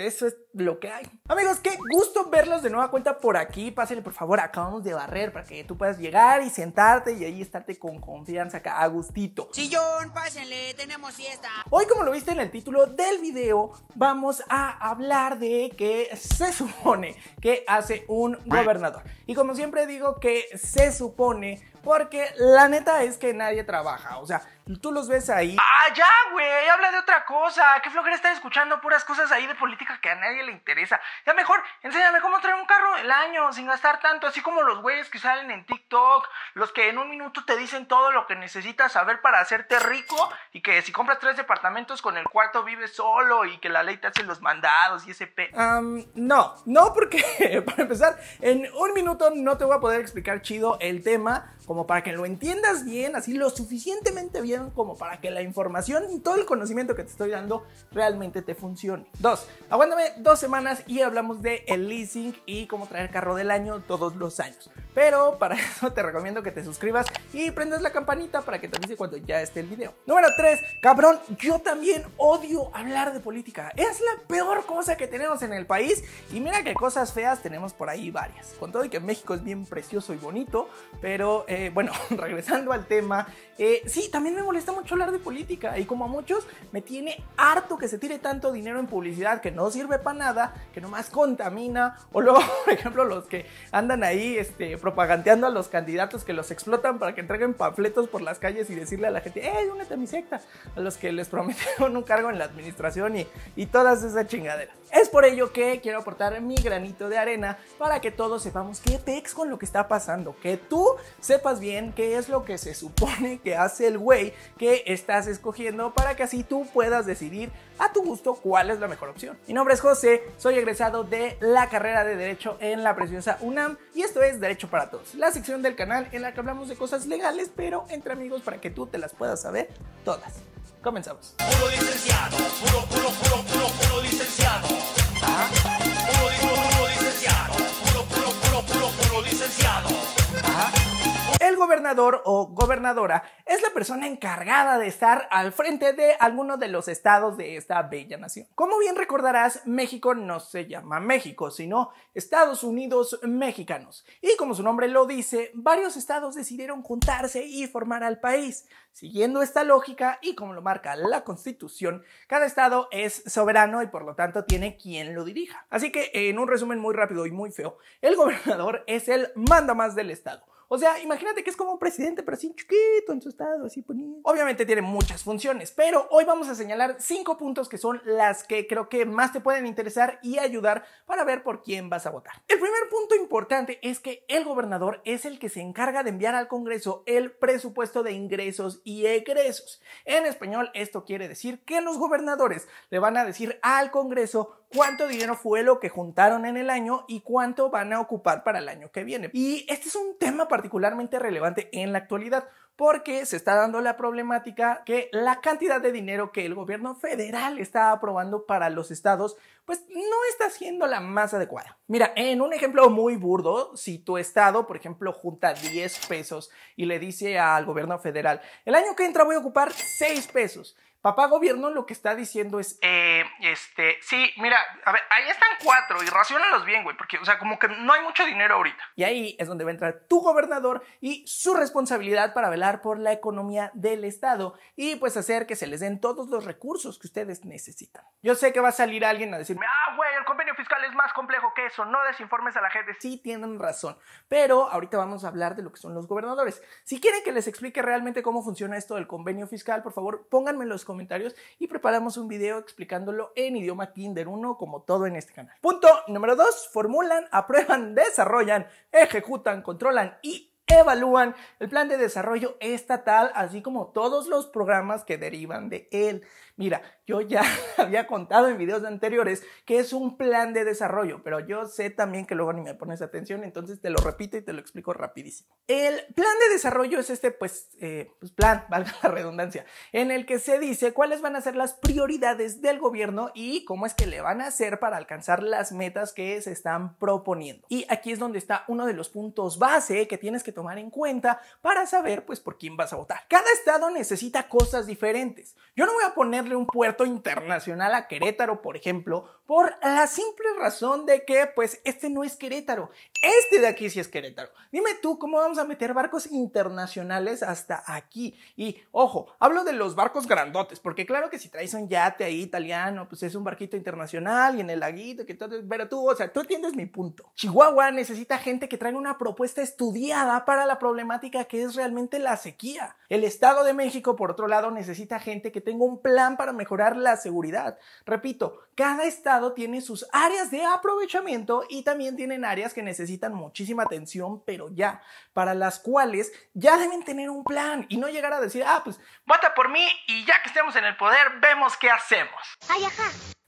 eso es lo que hay. Amigos, qué gusto verlos de nueva cuenta por aquí. Pásenle por favor, acabamos de barrer para que tú puedas llegar y sentarte y ahí estarte con confianza acá a gustito. Sillón, pásenle, tenemos fiesta. Hoy, como lo viste en el título del video, vamos a hablar de que se supone que hace un gobernador. Y como siempre digo que se supone porque la neta es que nadie trabaja. O sea, tú los ves ahí. ¡Ah, ya, güey! Habla de otra cosa. Qué flojera estar escuchando puras cosas ahí de política que a nadie le interesa. Ya mejor, enséñame cómo traer un carro el año sin gastar tanto. Así como los güeyes que salen en TikTok, los que en un minuto te dicen todo lo que necesitas saber para hacerte rico. Y que si compras tres departamentos con el cuarto vives solo y que la ley te hace los mandados y ese pe. no, no, porque para empezar, en un minuto no te voy a poder explicar chido el tema como para que lo entiendas bien, así lo suficientemente bien como para que la información y todo el conocimiento que te estoy dando realmente te funcione. Dos, aguántame dos semanas y hablamos de el leasing y cómo traer carro del año todos los años. Pero para eso te recomiendo que te suscribas y prendas la campanita para que te avise cuando ya esté el video. Número 3, cabrón, yo también odio hablar de política. Es la peor cosa que tenemos en el país y mira que cosas feas tenemos por ahí varias. Con todo y que México es bien precioso y bonito, pero eh, bueno, regresando al tema, eh, sí, también me molesta mucho hablar de política y como a muchos me tiene harto que se tire tanto dinero en publicidad que no sirve para nada, que nomás contamina o luego, por ejemplo, los que andan ahí este propagandeando a los candidatos que los explotan para que entreguen panfletos por las calles y decirle a la gente, ¡eh, únete a mi secta! A los que les prometieron un cargo en la administración y, todas esas chingaderas. Es por ello que quiero aportar mi granito de arena para que todos sepamos qué ex con lo que está pasando, que tú sepas bien qué es lo que se supone que hace el güey que estás escogiendo para que así tú puedas decidir a tu gusto cuál es la mejor opción. Mi nombre es José, soy egresado de la carrera de Derecho en la preciosa UNAM y esto es Derecho para Todos, la sección del canal en la que hablamos de cosas legales pero entre amigos para que tú te las puedas saber todas. Comenzamos. El gobernador gobernadora es la persona encargada de estar al frente de alguno de los estados de esta bella nación. Como bien recordarás, México no se llama México, sino Estados Unidos Mexicanos. Y como su nombre lo dice, varios estados decidieron juntarse y formar al país. Siguiendo esta lógica y como lo marca la Constitución, cada estado es soberano y por lo tanto tiene quien lo dirija. Así que en un resumen muy rápido y muy feo, el gobernador es el manda más del estado o sea, imagínate que es como un presidente, pero así chiquito en su estado, así poniendo. Obviamente tiene muchas funciones, pero hoy vamos a señalar cinco puntos que son las que creo que más te pueden interesar y ayudar para ver por quién vas a votar. El primer punto importante es que el gobernador es el que se encarga de enviar al Congreso el presupuesto de ingresos y egresos. En español, esto quiere decir que los gobernadores le van a decir al Congreso cuánto dinero fue lo que juntaron en el año y cuánto van a ocupar para el año que viene. Y este es un tema particularmente relevante en la actualidad porque se está dando la problemática que la cantidad de dinero que el gobierno federal está aprobando para los estados, pues no está siendo la más adecuada. Mira, en un ejemplo muy burdo, si tu estado, por ejemplo, junta 10 pesos y le dice al gobierno federal, el año que entra voy a ocupar 6 pesos Papá gobierno lo que está diciendo es, eh, este, sí, mira, a ver, ahí están cuatro y racionalos bien, güey, porque, o sea, como que no hay mucho dinero ahorita. Y ahí es donde va a entrar tu gobernador y su responsabilidad para velar por la economía del Estado y pues hacer que se les den todos los recursos que ustedes necesitan. Yo sé que va a salir alguien a decirme, ah, güey, el convenio fiscal es más complejo que eso, no desinformes a la gente. Sí, tienen razón, pero ahorita vamos a hablar de lo que son los gobernadores. Si quieren que les explique realmente cómo funciona esto del convenio fiscal, por favor, pónganme los comentarios y preparamos un video explicándolo en idioma Kinder 1 como todo en este canal. Punto número 2. Formulan, aprueban, desarrollan, ejecutan, controlan y evalúan el plan de desarrollo estatal, así como todos los programas que derivan de él. Mira, yo ya había contado en videos anteriores que es un plan de desarrollo, pero yo sé también que luego ni me pones atención, entonces te lo repito y te lo explico rapidísimo. El plan de desarrollo es este, pues, eh, pues plan, valga la redundancia, en el que se dice cuáles van a ser las prioridades del gobierno y cómo es que le van a hacer para alcanzar las metas que se están proponiendo. Y aquí es donde está uno de los puntos base que tienes que tomar tomar en cuenta para saber pues por quién vas a votar. Cada estado necesita cosas diferentes. Yo no voy a ponerle un puerto internacional a Querétaro, por ejemplo, por la simple razón de que pues este no es Querétaro, este de aquí sí es Querétaro. Dime tú cómo vamos a meter barcos internacionales hasta aquí. Y ojo, hablo de los barcos grandotes, porque claro que si traes un yate ahí italiano, pues es un barquito internacional y en el laguito, que todo, pero tú, o sea, tú entiendes mi punto. Chihuahua necesita gente que traiga una propuesta estudiada para la problemática que es realmente la sequía. El Estado de México, por otro lado, necesita gente que tenga un plan para mejorar la seguridad. Repito, cada estado tiene sus áreas de aprovechamiento y también tienen áreas que necesitan muchísima atención, pero ya, para las cuales ya deben tener un plan y no llegar a decir, ah, pues vota por mí y ya que estemos en el poder, vemos qué hacemos.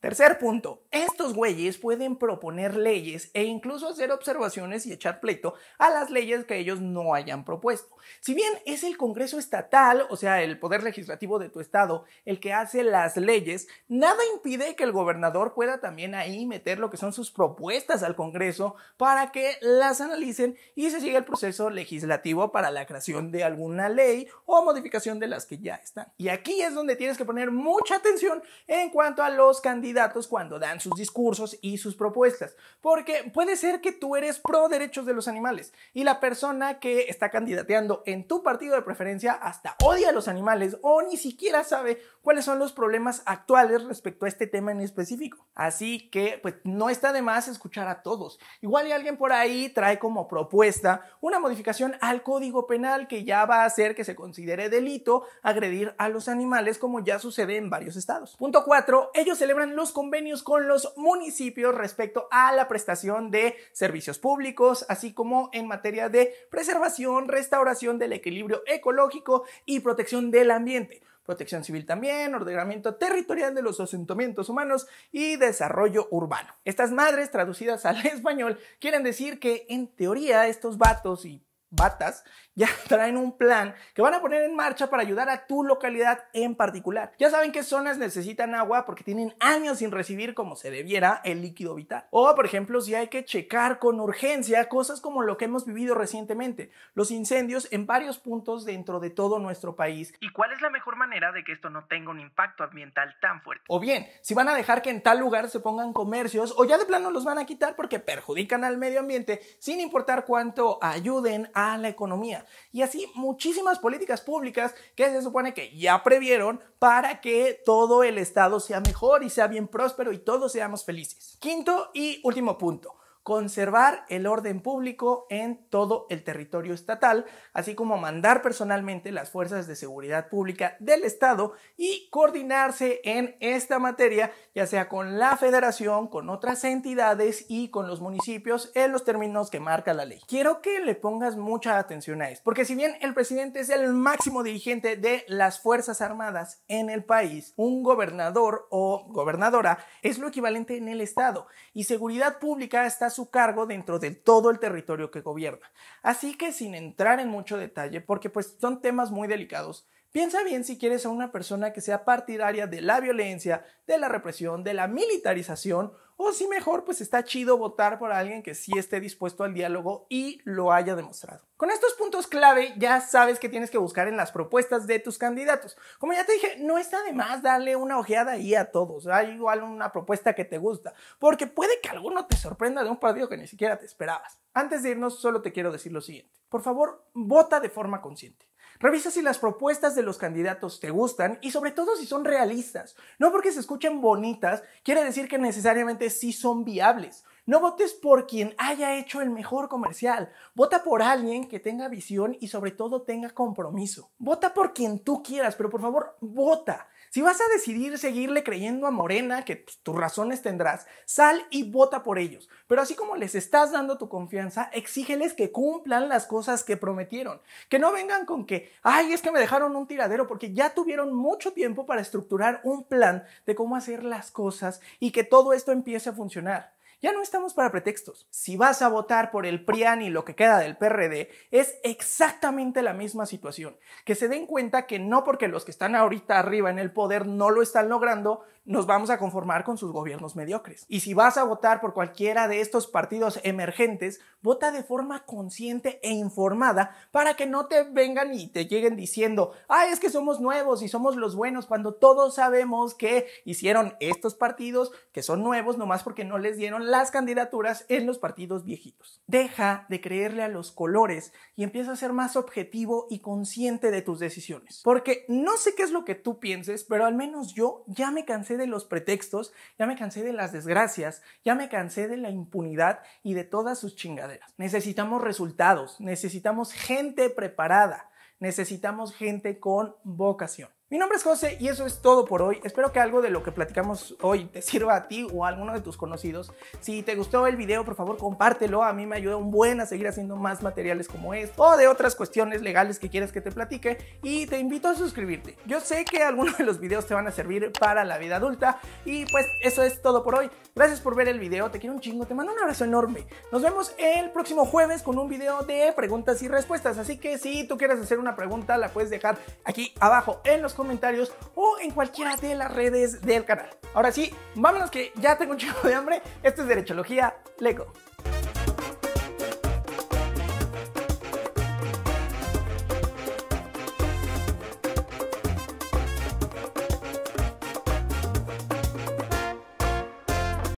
Tercer punto, estos güeyes pueden proponer leyes e incluso hacer observaciones y echar pleito a las leyes que ellos no hayan propuesto. Si bien es el Congreso estatal, o sea, el poder legislativo de tu estado, el que hace las leyes, nada impide que el gobernador pueda también ahí meter lo que son sus propuestas al Congreso para que las analicen y se siga el proceso legislativo para la creación de alguna ley o modificación de las que ya están. Y aquí es donde tienes que poner mucha atención en cuanto a los candidatos candidatos cuando dan sus discursos y sus propuestas. Porque puede ser que tú eres pro derechos de los animales y la persona que está candidateando en tu partido de preferencia hasta odia a los animales o ni siquiera sabe cuáles son los problemas actuales respecto a este tema en específico. Así que pues no está de más escuchar a todos. Igual y alguien por ahí trae como propuesta una modificación al Código Penal que ya va a hacer que se considere delito agredir a los animales como ya sucede en varios estados. Punto 4. Ellos celebran los convenios con los municipios respecto a la prestación de servicios públicos, así como en materia de preservación, restauración del equilibrio ecológico y protección del ambiente protección civil también, ordenamiento territorial de los asentamientos humanos y desarrollo urbano. Estas madres traducidas al español quieren decir que en teoría estos vatos y batas ya traen un plan que van a poner en marcha para ayudar a tu localidad en particular. Ya saben qué zonas necesitan agua porque tienen años sin recibir como se debiera el líquido vital. O por ejemplo si hay que checar con urgencia cosas como lo que hemos vivido recientemente, los incendios en varios puntos dentro de todo nuestro país. ¿Y cuál es la mejor manera de que esto no tenga un impacto ambiental tan fuerte? O bien, si van a dejar que en tal lugar se pongan comercios o ya de plano los van a quitar porque perjudican al medio ambiente sin importar cuánto ayuden a la economía. Y así muchísimas políticas públicas que se supone que ya previeron para que todo el Estado sea mejor y sea bien próspero y todos seamos felices. Quinto y último punto conservar el orden público en todo el territorio estatal, así como mandar personalmente las fuerzas de seguridad pública del Estado y coordinarse en esta materia, ya sea con la federación, con otras entidades y con los municipios en los términos que marca la ley. Quiero que le pongas mucha atención a esto, porque si bien el presidente es el máximo dirigente de las Fuerzas Armadas en el país, un gobernador o gobernadora es lo equivalente en el Estado y seguridad pública está su cargo dentro de todo el territorio que gobierna. Así que sin entrar en mucho detalle, porque pues son temas muy delicados, Piensa bien si quieres a una persona que sea partidaria de la violencia, de la represión, de la militarización, o si mejor, pues está chido votar por alguien que sí esté dispuesto al diálogo y lo haya demostrado. Con estos puntos clave ya sabes que tienes que buscar en las propuestas de tus candidatos. Como ya te dije, no está de más darle una ojeada ahí a todos. Hay igual una propuesta que te gusta, porque puede que alguno te sorprenda de un partido que ni siquiera te esperabas. Antes de irnos, solo te quiero decir lo siguiente. Por favor, vota de forma consciente. Revisa si las propuestas de los candidatos te gustan y sobre todo si son realistas. No porque se escuchen bonitas quiere decir que necesariamente sí son viables. No votes por quien haya hecho el mejor comercial. Vota por alguien que tenga visión y sobre todo tenga compromiso. Vota por quien tú quieras, pero por favor, vota. Si vas a decidir seguirle creyendo a Morena, que pues, tus razones tendrás, sal y vota por ellos. Pero así como les estás dando tu confianza, exígeles que cumplan las cosas que prometieron. Que no vengan con que, ay, es que me dejaron un tiradero, porque ya tuvieron mucho tiempo para estructurar un plan de cómo hacer las cosas y que todo esto empiece a funcionar. Ya no estamos para pretextos. Si vas a votar por el PRIAN y lo que queda del PRD, es exactamente la misma situación. Que se den cuenta que no porque los que están ahorita arriba en el poder no lo están logrando, nos vamos a conformar con sus gobiernos mediocres. Y si vas a votar por cualquiera de estos partidos emergentes, vota de forma consciente e informada para que no te vengan y te lleguen diciendo, ah, es que somos nuevos y somos los buenos, cuando todos sabemos que hicieron estos partidos que son nuevos nomás porque no les dieron las candidaturas en los partidos viejitos. Deja de creerle a los colores y empieza a ser más objetivo y consciente de tus decisiones. Porque no sé qué es lo que tú pienses, pero al menos yo ya me cansé de los pretextos, ya me cansé de las desgracias, ya me cansé de la impunidad y de todas sus chingaderas. Necesitamos resultados, necesitamos gente preparada, necesitamos gente con vocación. Mi nombre es José y eso es todo por hoy. Espero que algo de lo que platicamos hoy te sirva a ti o a alguno de tus conocidos. Si te gustó el video, por favor, compártelo. A mí me ayuda un buen a seguir haciendo más materiales como este o de otras cuestiones legales que quieras que te platique y te invito a suscribirte. Yo sé que algunos de los videos te van a servir para la vida adulta y pues eso es todo por hoy. Gracias por ver el video, te quiero un chingo, te mando un abrazo enorme. Nos vemos el próximo jueves con un video de preguntas y respuestas, así que si tú quieres hacer una pregunta la puedes dejar aquí abajo en los comentarios o en cualquiera de las redes del canal. Ahora sí, vámonos que ya tengo un chico de hambre. Esto es Derechología, Lego.